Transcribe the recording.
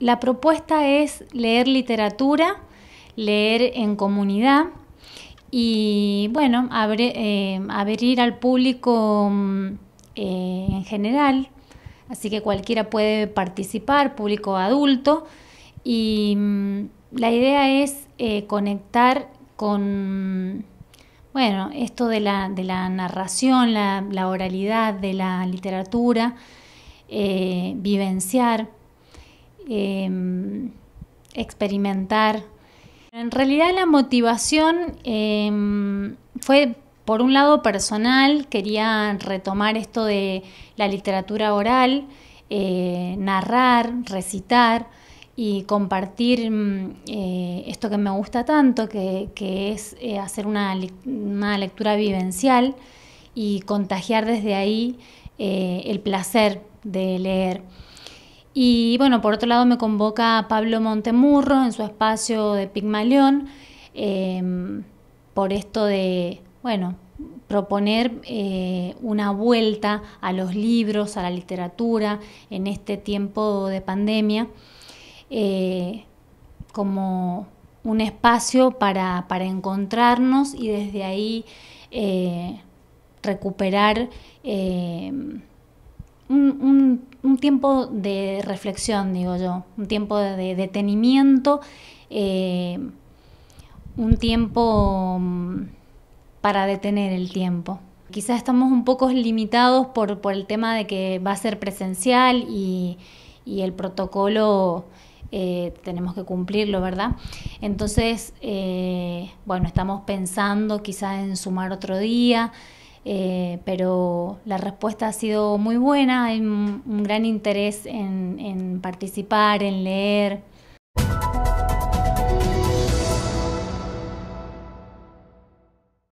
La propuesta es leer literatura, leer en comunidad y, bueno, eh, abrir al público mm, eh, en general. Así que cualquiera puede participar, público adulto. Y mm, la idea es eh, conectar con, bueno, esto de la, narración, la, oralidad, de la literatura, vivenciar. Em, experimentar. En realidad la motivación em, fue, por un lado, personal, quería retomar esto de la literatura oral, eh, narrar, recitar y compartir mm, eh, esto que me gusta tanto, que, que es eh, hacer una, lectura vivencial y contagiar desde ahí el placer de leer. Y bueno, por otro lado me convoca Pablo Montemurro en su espacio de Pigmalión, em, por esto de, bueno, proponer eh, una vuelta a los libros, a la literatura, en este tiempo de pandemia, eh, como un espacio para, encontrarnos y desde ahí eh, recuperar em, un tiempo de reflexión, digo yo, un tiempo de detenimiento, eh, un tiempo mm, para detener el tiempo. Quizás estamos un poco limitados por, el tema de que va a ser presencial y, el protocolo eh, tenemos que cumplirlo, ¿verdad? Entonces, eh, bueno, estamos pensando quizás en sumar otro día. Eh, pero la respuesta ha sido muy buena, hay un, gran interés en, participar, en leer,